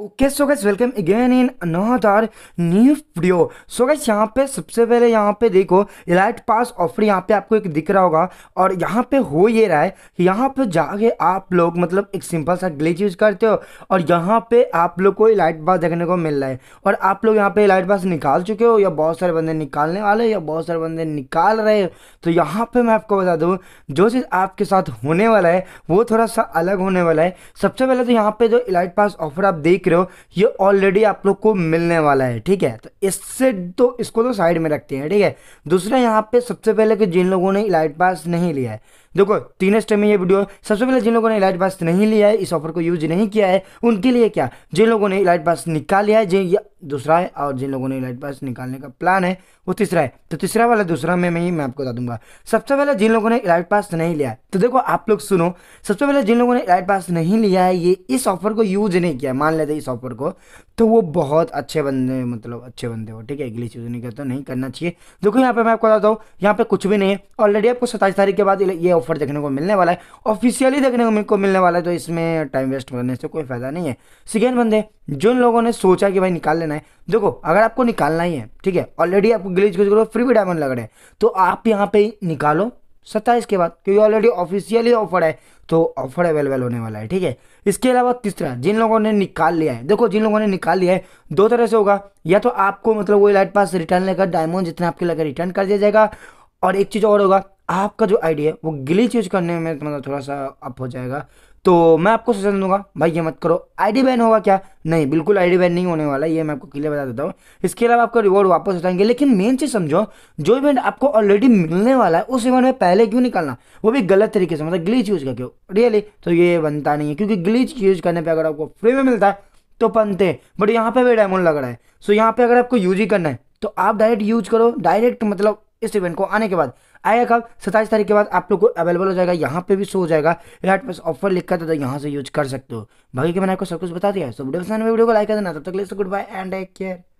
okay so guys welcome again in another new video so guys यहाँ पे सबसे पहले यहाँ पे देखो इलाइट पास ऑफर यहाँ पे आपको एक दिख रहा होगा और यहाँ पे हो ये रहा है कि यहाँ पे जाके आप लोग मतलब एक सिंपल सा ग्लिच यूज करते हो और यहाँ पे आप लोग को इलाइट पास देखने को मिल रहा है और आप लोग यहाँ पे इलाइट पास निकाल चुके हो या बहुत सारे बंदे निकालने वाले या बहुत सारे बंदे निकाल रहे हो तो यहाँ पर मैं आपको बता दूँ जो चीज़ आपके साथ होने वाला है वो थोड़ा सा अलग होने वाला है सबसे पहले तो यहाँ पर जो इलाइट पास ऑफर आप देख देख रहे हो ये ऑलरेडी आप लोग को मिलने वाला है ठीक है तो इससे तो इसको तो साइड में रखते हैं ठीक है दूसरा यहाँ पे सबसे पहले कि जिन लोगों ने इलाइट पास नहीं लिया है देखो तीन स्टेप में ये वीडियो सबसे पहले जिन लोगों ने इलाइट पास नहीं लिया है इस ऑफर को यूज नहीं किया है उनके लिए क्या जिन लोगों ने इलाइट पास निकाल लिया है जिन दूसरा है और जिन लोगों ने इलाइट पास निकालने का प्लान है वो तीसरा है तो तीसरा वाला दूसरा में मैं आपको बता दूंगा सबसे पहले जिन लोगों ने इलाइट पास नहीं लिया है तो देखो आप लोग सुनो सबसे पहले जिन लोगों ने इलाइट पास नहीं लिया है ये इस ऑफर को यूज नहीं किया मान लेते इस ऑफर को तो वो बहुत अच्छे बंदे मतलब अच्छे बंदे हो ठीक है अगली चीज़ नहीं करते नहीं करना चाहिए देखो यहाँ पे मैं आपको बताता हूँ यहाँ पे कुछ भी नहीं है ऑलरेडी आपको सत्ताईस तारीख के बाद ये ऑफर देखने को मिलने वाला है ऑफिशियली देखने को मिलने वाला है तो इसमें टाइम वेस्ट करने से कोई फ़ायदा नहीं है सेकेंड बंदे जिन लोगों ने सोचा कि भाई निकाल लेना है देखो अगर आपको निकालना ही है ठीक है ऑलरेडी आपको गुज करो फ्री भी डायमंड लग रहे हैं तो आप यहाँ पे निकालो सत्ताईस के बाद क्योंकि ऑलरेडी ऑफिशियली ऑफर है तो ऑफर अवेलेबल होने वाला है ठीक है इसके अलावा तीसरा जिन लोगों ने निकाल लिया है देखो जिन लोगों ने निकाल लिया है दो तरह से होगा या तो आपको मतलब वो लाइट पास रिटर्न लेकर डायमंड जितना आपके लगे रिटर्न कर दिया जाएगा और एक चीज़ और होगा आपका जो आइडिया है वो ग्लीच यूज करने में मतलब थोड़ा सा अप हो जाएगा तो मैं आपको सजेशन दूंगा भाई ये मत करो आईडी बैन होगा क्या नहीं बिल्कुल आईडी बैन नहीं होने वाला ये मैं आपको क्लियर बता देता हूँ इसके अलावा आपका रिवॉर्ड वापस उठाएंगे लेकिन मेन चीज़ समझो जो इवेंट आपको ऑलरेडी मिलने वाला है उस इवेंट में पहले क्यों निकालना वो भी गलत तरीके से मतलब ग्लीच यूज करके रियली तो ये बनता नहीं है क्योंकि ग्लीच यूज करने पर अगर आपको फ्री में मिलता है तो बनते बट यहाँ पर भी डायमंड लग रहा है सो यहाँ पर अगर आपको यूज ही करना है तो आप डायरेक्ट यूज करो डायरेक्ट मतलब इस इवेंट को आने के बाद आया कब सत्ताईस तारीख के बाद आप लोग को अवेलेबल हो जाएगा यहाँ पे भी शो हो जाएगा रेट पास ऑफर लिख कर देता यहाँ से यूज कर सकते हो बाकी के मैंने आपको सब कुछ बता दिया है वीडियो पसंद तो वीडियो को लाइक कर देना तब तक ले good bye and take care